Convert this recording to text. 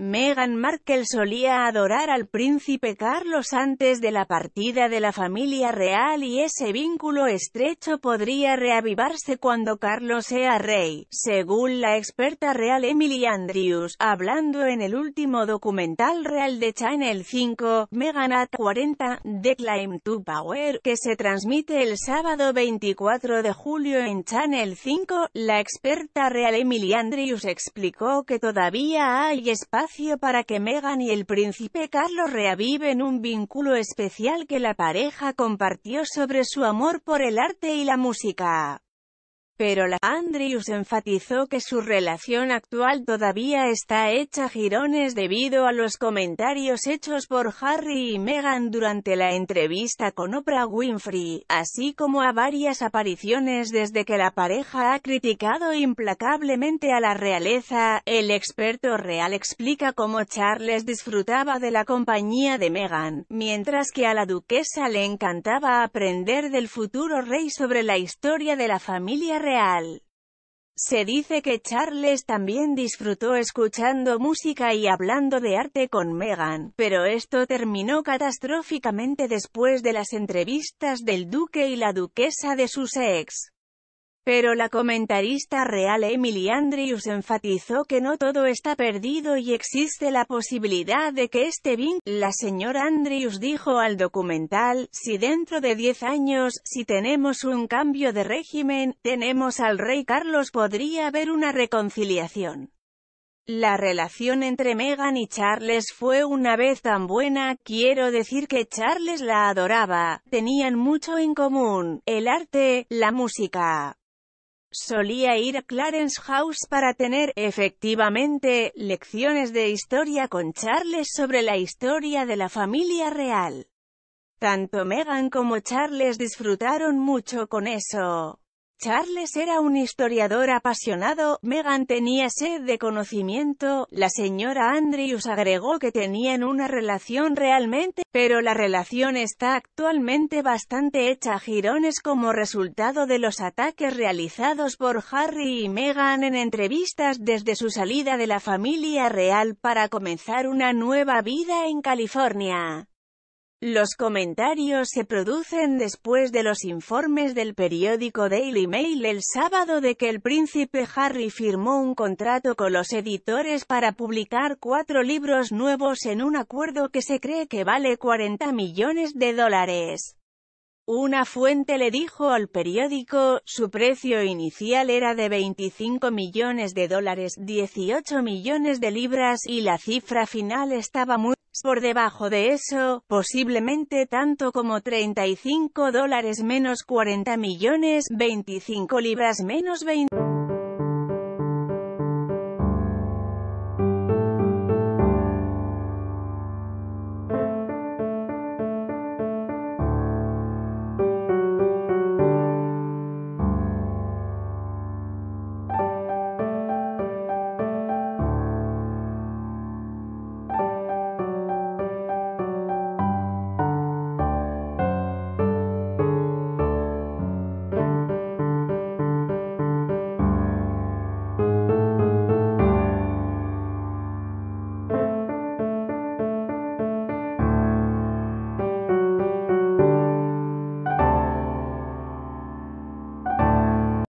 Meghan Markle solía adorar al príncipe Carlos antes de la partida de la familia real y ese vínculo estrecho podría reavivarse cuando Carlos sea rey, según la experta real Emily Andrews, hablando en el último documental real de Channel 5, Megan at 40, The Climb to Power, que se transmite el sábado 24 de julio en Channel 5, la experta real Emily Andrews explicó que todavía hay espacio para que Meghan y el príncipe Carlos reaviven un vínculo especial que la pareja compartió sobre su amor por el arte y la música. Pero la Andrews enfatizó que su relación actual todavía está hecha girones debido a los comentarios hechos por Harry y Meghan durante la entrevista con Oprah Winfrey, así como a varias apariciones desde que la pareja ha criticado implacablemente a la realeza. El experto real explica cómo Charles disfrutaba de la compañía de Meghan, mientras que a la duquesa le encantaba aprender del futuro rey sobre la historia de la familia real se dice que Charles también disfrutó escuchando música y hablando de arte con Meghan, pero esto terminó catastróficamente después de las entrevistas del duque y la duquesa de sus ex. Pero la comentarista real Emily Andrews enfatizó que no todo está perdido y existe la posibilidad de que este bien la señora Andrews dijo al documental, si dentro de 10 años, si tenemos un cambio de régimen, tenemos al rey Carlos podría haber una reconciliación. La relación entre Meghan y Charles fue una vez tan buena, quiero decir que Charles la adoraba, tenían mucho en común, el arte, la música. Solía ir a Clarence House para tener, efectivamente, lecciones de historia con Charles sobre la historia de la familia real. Tanto Meghan como Charles disfrutaron mucho con eso. Charles era un historiador apasionado, Meghan tenía sed de conocimiento, la señora Andrews agregó que tenían una relación realmente, pero la relación está actualmente bastante hecha a girones como resultado de los ataques realizados por Harry y Meghan en entrevistas desde su salida de la familia real para comenzar una nueva vida en California. Los comentarios se producen después de los informes del periódico Daily Mail el sábado de que el príncipe Harry firmó un contrato con los editores para publicar cuatro libros nuevos en un acuerdo que se cree que vale 40 millones de dólares. Una fuente le dijo al periódico, su precio inicial era de 25 millones de dólares, 18 millones de libras y la cifra final estaba muy por debajo de eso, posiblemente tanto como 35 dólares menos 40 millones, 25 libras menos 20.